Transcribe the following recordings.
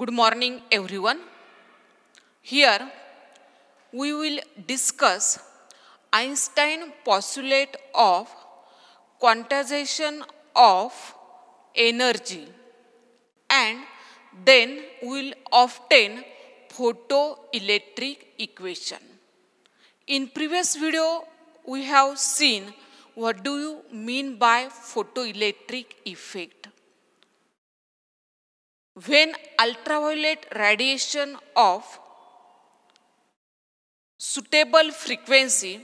Good morning, everyone. Here we will discuss Einstein postulate of quantization of energy and then we will obtain photoelectric equation. In previous video we have seen what do you mean by photoelectric effect when ultraviolet radiation of suitable frequency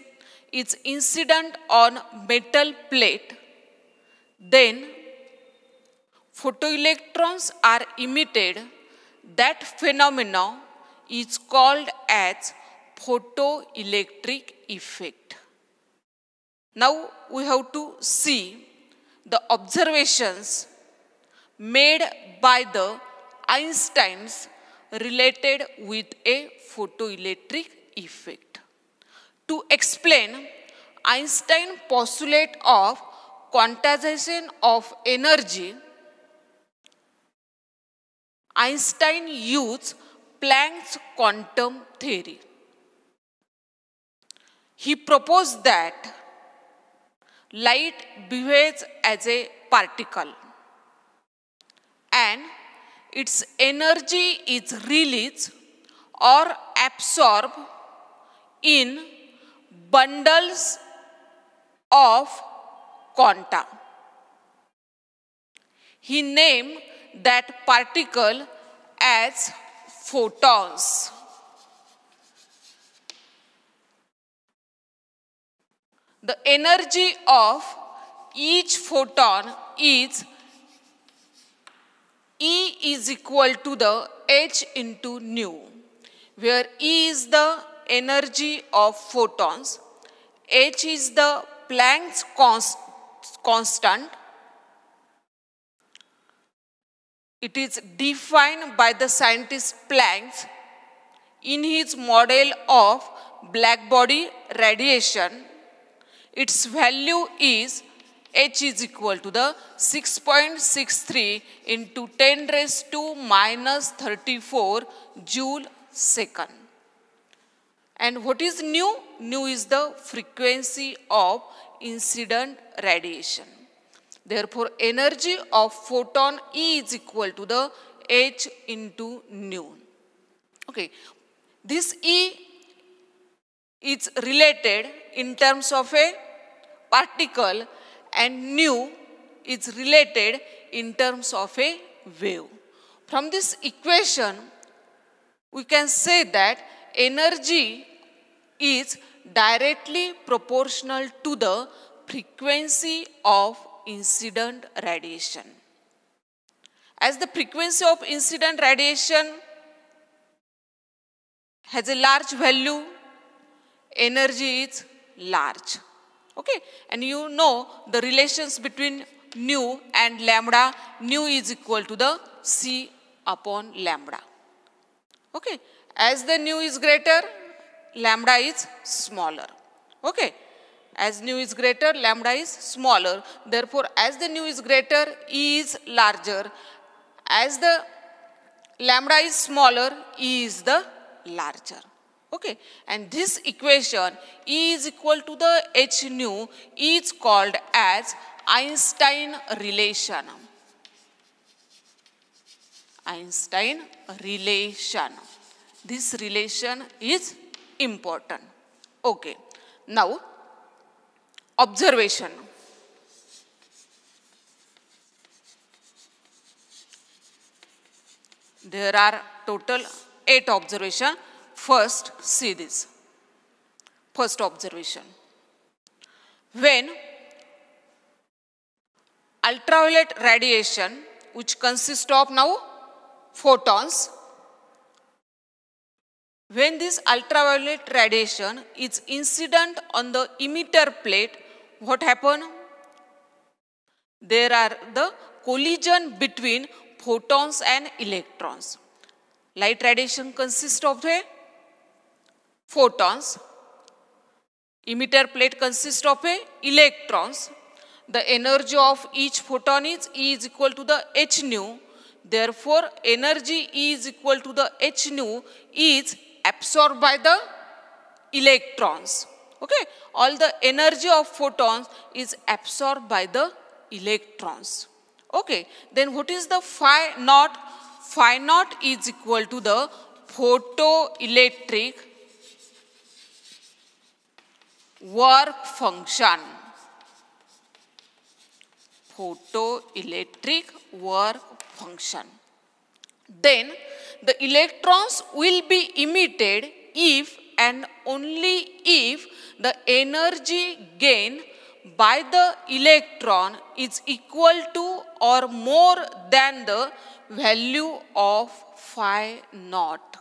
is incident on metal plate then photoelectrons are emitted that phenomenon is called as photoelectric effect now we have to see the observations made by the Einsteins related with a photoelectric effect. To explain, Einstein postulate of quantization of energy, Einstein used Planck's quantum theory. He proposed that light behaves as a particle its energy is released or absorbed in bundles of quanta. He named that particle as photons. The energy of each photon is E is equal to the H into nu, where E is the energy of photons, H is the Planck's const constant. It is defined by the scientist Planck in his model of black body radiation. Its value is h is equal to the 6.63 into 10 raised to minus 34 joule second. And what is nu? Nu is the frequency of incident radiation. Therefore, energy of photon E is equal to the h into nu. Okay, this E is related in terms of a particle and nu is related in terms of a wave. From this equation, we can say that energy is directly proportional to the frequency of incident radiation. As the frequency of incident radiation has a large value, energy is large. Okay, and you know the relations between nu and lambda, nu is equal to the C upon lambda. Okay, as the nu is greater, lambda is smaller. Okay, as nu is greater, lambda is smaller. Therefore, as the nu is greater, E is larger. As the lambda is smaller, E is the larger. Okay, and this equation E is equal to the h nu is called as Einstein relation. Einstein relation. This relation is important. Okay, now observation. There are total 8 observation First, see this. First observation. When ultraviolet radiation, which consists of now photons, when this ultraviolet radiation is incident on the emitter plate, what happens? There are the collision between photons and electrons. Light radiation consists of the photons. Emitter plate consists of a electrons. The energy of each photon is E is equal to the h nu. Therefore, energy E is equal to the h nu is absorbed by the electrons. Okay, all the energy of photons is absorbed by the electrons. Okay, then what is the phi naught? Phi naught is equal to the photoelectric work function photoelectric work function then the electrons will be emitted if and only if the energy gain by the electron is equal to or more than the value of phi naught.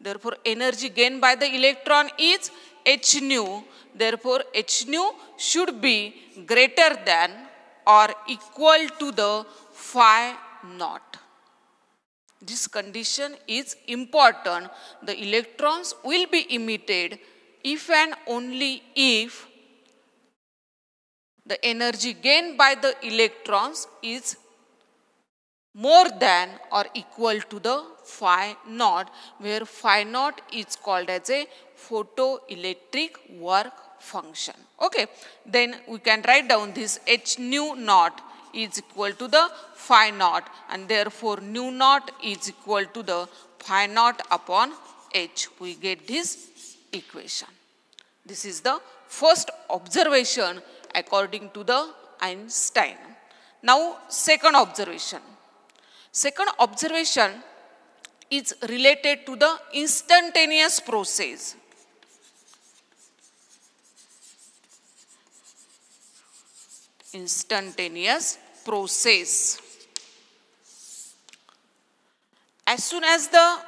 Therefore, energy gain by the electron is h nu therefore h nu should be greater than or equal to the phi naught this condition is important the electrons will be emitted if and only if the energy gained by the electrons is more than or equal to the phi naught where phi naught is called as a photoelectric work function. Okay, then we can write down this H nu naught is equal to the phi naught and therefore nu naught is equal to the phi naught upon H. We get this equation. This is the first observation according to the Einstein. Now second observation. Second observation is related to the instantaneous process instantaneous process. As soon as the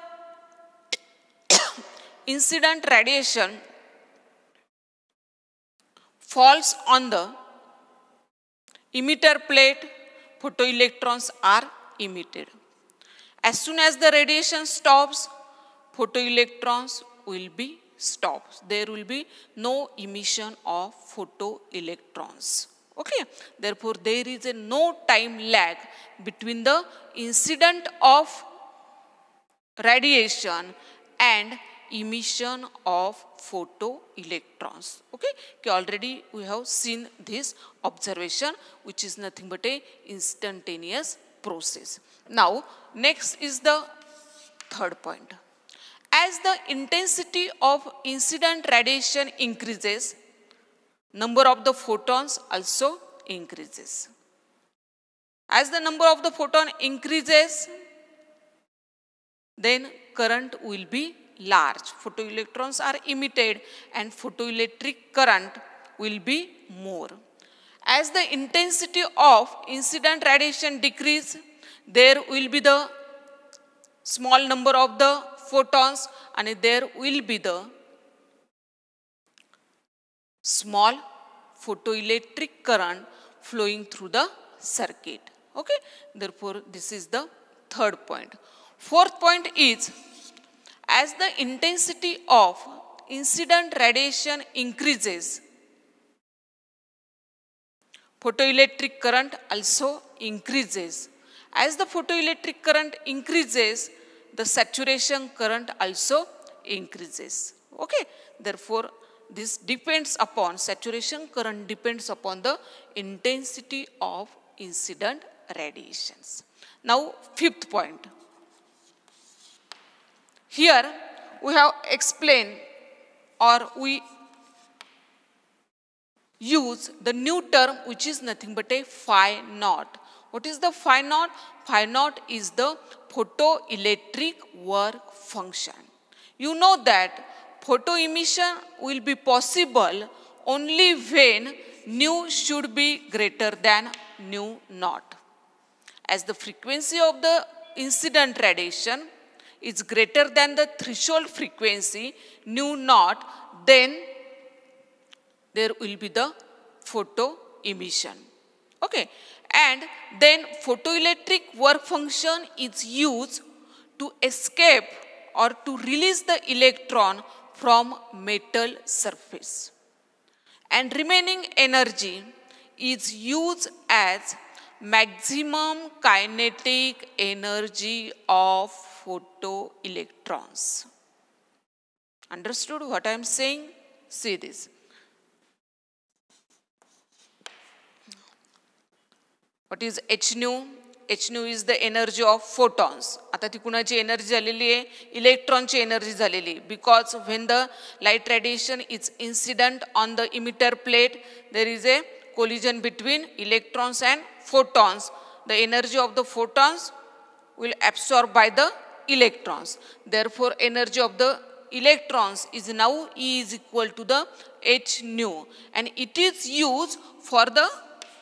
incident radiation falls on the emitter plate, photoelectrons are emitted. As soon as the radiation stops, photoelectrons will be stopped. There will be no emission of photoelectrons. Okay. Therefore, there is a no time lag between the incident of radiation and emission of photoelectrons. Okay. Okay, already we have seen this observation which is nothing but a instantaneous process. Now, next is the third point. As the intensity of incident radiation increases, number of the photons also increases. As the number of the photon increases, then current will be large. Photoelectrons are emitted and photoelectric current will be more. As the intensity of incident radiation decrease, there will be the small number of the photons and there will be the small photoelectric current flowing through the circuit. Okay. Therefore, this is the third point. Fourth point is as the intensity of incident radiation increases, photoelectric current also increases. As the photoelectric current increases, the saturation current also increases. Okay. Therefore, this depends upon, saturation current depends upon the intensity of incident radiations. Now, fifth point. Here, we have explained or we use the new term which is nothing but a phi naught. What is the phi naught? Phi naught is the photoelectric work function. You know that photo emission will be possible only when nu should be greater than nu naught. As the frequency of the incident radiation is greater than the threshold frequency nu naught, then there will be the photo emission. Okay. And then photoelectric work function is used to escape or to release the electron from metal surface. And remaining energy is used as maximum kinetic energy of photoelectrons. Understood what I am saying? See this. What is H nu? H nu is the energy of photons आता ती कुणाची energy झालेली आहे इलेक्ट्रॉनची energy झालेली because when the light radiation is incident on the emitter plate there is a collision between electrons and photons the energy of the photons will absorb by the electrons therefore energy of the electrons is now e is equal to the h nu and it is used for the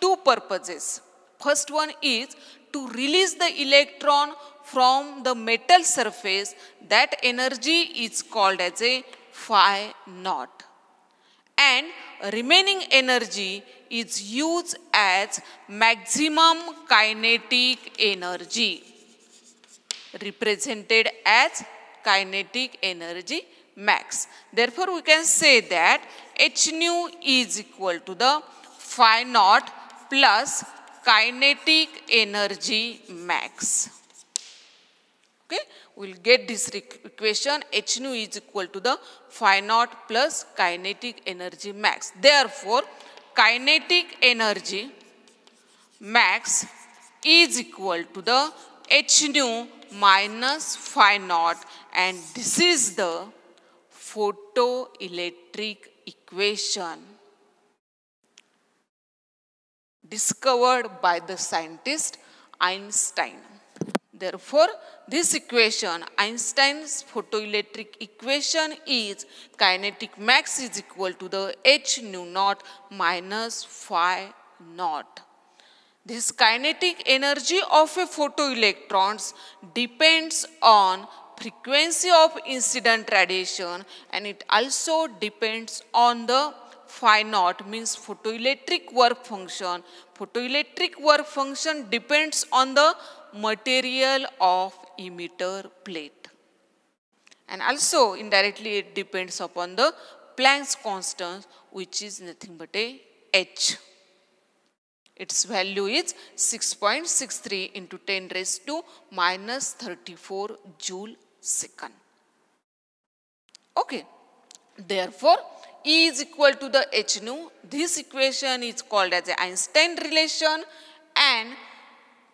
two purposes First one is to release the electron from the metal surface, that energy is called as a phi naught. And remaining energy is used as maximum kinetic energy, represented as kinetic energy max. Therefore, we can say that h nu is equal to the phi naught plus kinetic energy max. Okay, we'll get this equation H nu is equal to the phi naught plus kinetic energy max. Therefore, kinetic energy max is equal to the H nu minus phi naught and this is the photoelectric equation discovered by the scientist Einstein. Therefore, this equation, Einstein's photoelectric equation is kinetic max is equal to the h nu naught minus phi naught. This kinetic energy of a photoelectrons depends on frequency of incident radiation and it also depends on the phi naught means photoelectric work function. Photoelectric work function depends on the material of emitter plate. And also indirectly it depends upon the Planck's constant which is nothing but a h. Its value is 6.63 into 10 raised to minus 34 joule second. Okay. Therefore, E is equal to the h nu. This equation is called as the Einstein relation and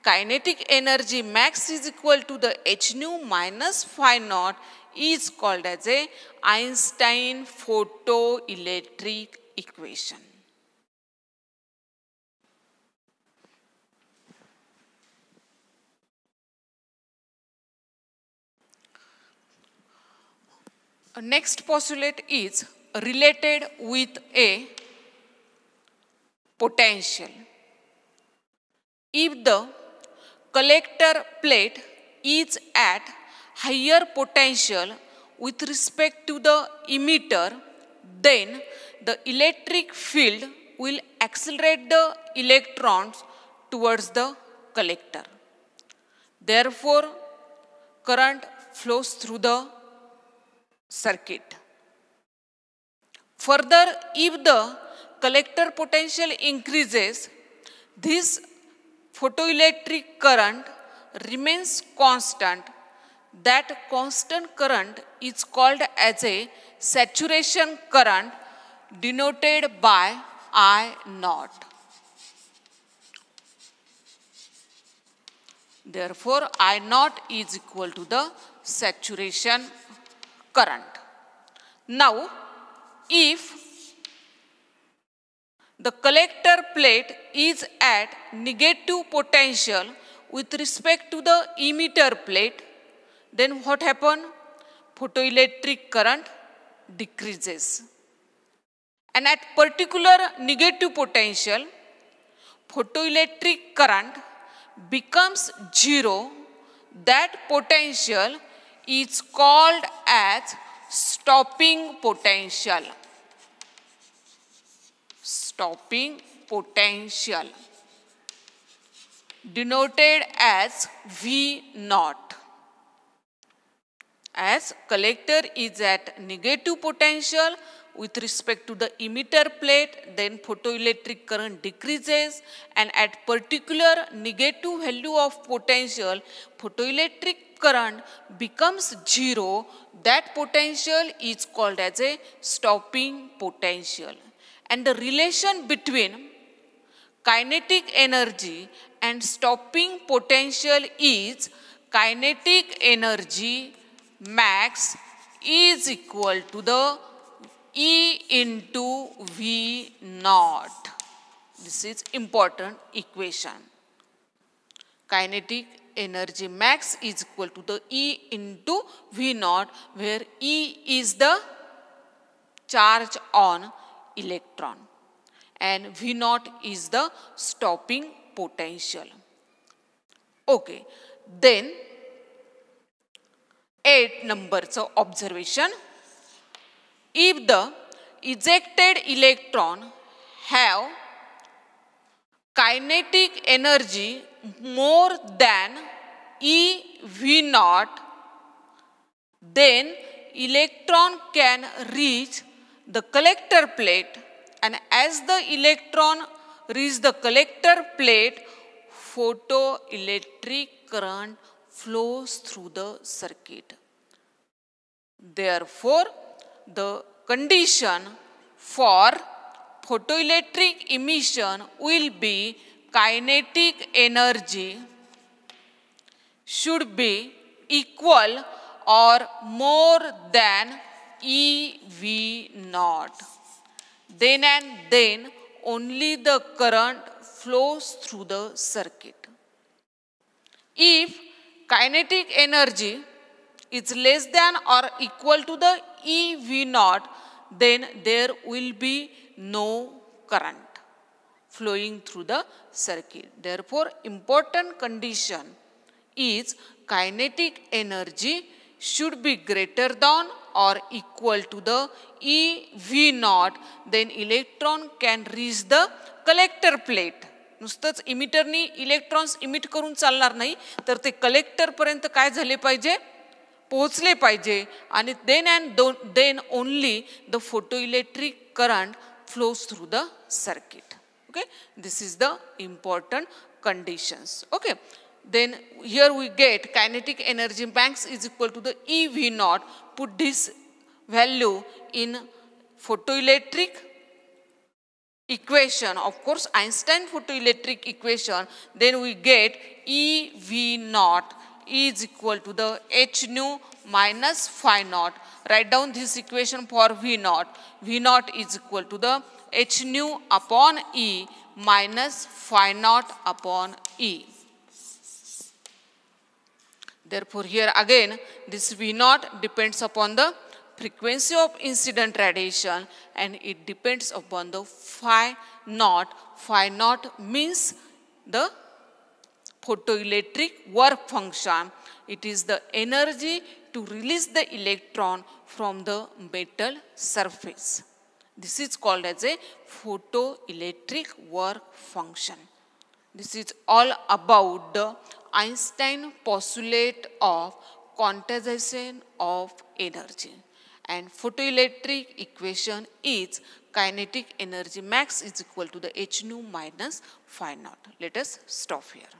kinetic energy max is equal to the h nu minus phi naught is called as a Einstein photoelectric equation. Next postulate is related with a potential. If the collector plate is at higher potential with respect to the emitter, then the electric field will accelerate the electrons towards the collector. Therefore, current flows through the circuit. Further, if the collector potential increases, this photoelectric current remains constant. That constant current is called as a saturation current denoted by I naught. Therefore, I naught is equal to the saturation current. Now, if the collector plate is at negative potential with respect to the emitter plate, then what happens? Photoelectric current decreases. And at particular negative potential, photoelectric current becomes zero. That potential is called as stopping potential. Stopping potential denoted as V naught. As collector is at negative potential, with respect to the emitter plate, then photoelectric current decreases and at particular negative value of potential, photoelectric current becomes zero, that potential is called as a stopping potential. And the relation between kinetic energy and stopping potential is kinetic energy max is equal to the E into V naught. This is important equation. Kinetic energy max is equal to the E into V naught where E is the charge on electron and V naught is the stopping potential. Okay, then 8 numberचं Observation if the ejected electron have kinetic energy more than EV naught, then electron can reach the collector plate and as the electron reach the collector plate, photoelectric current flows through the circuit. Therefore, the condition for photoelectric emission will be kinetic energy should be equal or more than EV naught. Then and then only the current flows through the circuit. If kinetic energy is less than or equal to the EV naught, then there will be no current flowing through the circuit. Therefore, important condition is kinetic energy should be greater than or equal to the EV naught, then electron can reach the collector plate. नुसतंच इमिटरनी electrons emit करून चालणार नाही तर ते कलेक्टरपर्यंत काय झाले पाहिजे पोचले पाहिजे आणि देन अँड दोन then only the photoelectric current flows through the circuit okay this is the important conditions okay then here we get kinetic energy banks is equal to the EV naught. Put this value in photoelectric equation. Of course, Einstein photoelectric equation. Then we get EV naught is equal to the h nu minus phi naught. Write down this equation for V naught. V naught is equal to the h nu upon E minus phi naught upon E. Therefore, here again, this V naught depends upon the frequency of incident radiation and it depends upon the phi naught. Phi naught means the photoelectric work function. It is the energy to release the electron from the metal surface. This is called as a photoelectric work function. This is all about the Einstein postulate of quantization of energy. And photoelectric equation is kinetic energy max is equal to the h nu minus phi naught. Let us stop here.